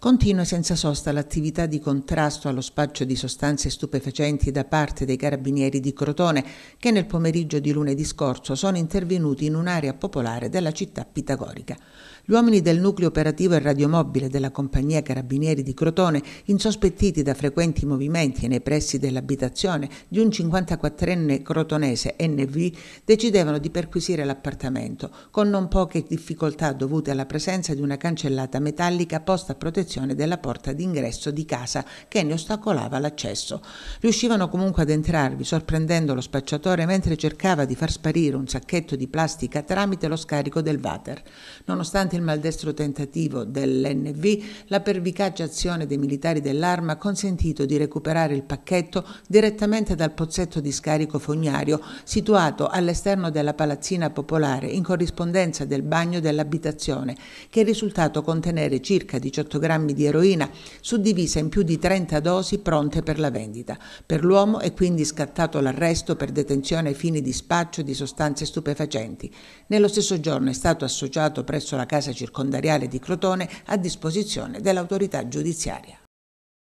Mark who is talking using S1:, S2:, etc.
S1: Continua senza sosta l'attività di contrasto allo spaccio di sostanze stupefacenti da parte dei carabinieri di Crotone che nel pomeriggio di lunedì scorso sono intervenuti in un'area popolare della città pitagorica. Gli uomini del nucleo operativo e radiomobile della compagnia Carabinieri di Crotone, insospettiti da frequenti movimenti nei pressi dell'abitazione di un 54enne crotonese NV, decidevano di perquisire l'appartamento, con non poche difficoltà dovute alla presenza di una cancellata metallica posta a protezione protezione della porta d'ingresso di casa che ne ostacolava l'accesso. Riuscivano comunque ad entrarvi, sorprendendo lo spacciatore mentre cercava di far sparire un sacchetto di plastica tramite lo scarico del water. Nonostante il maldestro tentativo dell'NV, la pervicace azione dei militari dell'arma ha consentito di recuperare il pacchetto direttamente dal pozzetto di scarico fognario situato all'esterno della palazzina popolare in corrispondenza del bagno dell'abitazione, che è risultato contenere circa 18 grammi grammi di eroina suddivisa in più di 30 dosi pronte per la vendita. Per l'uomo è quindi scattato l'arresto per detenzione ai fini di spaccio di sostanze stupefacenti. Nello stesso giorno è stato associato presso la casa circondariale di Crotone a disposizione dell'autorità giudiziaria.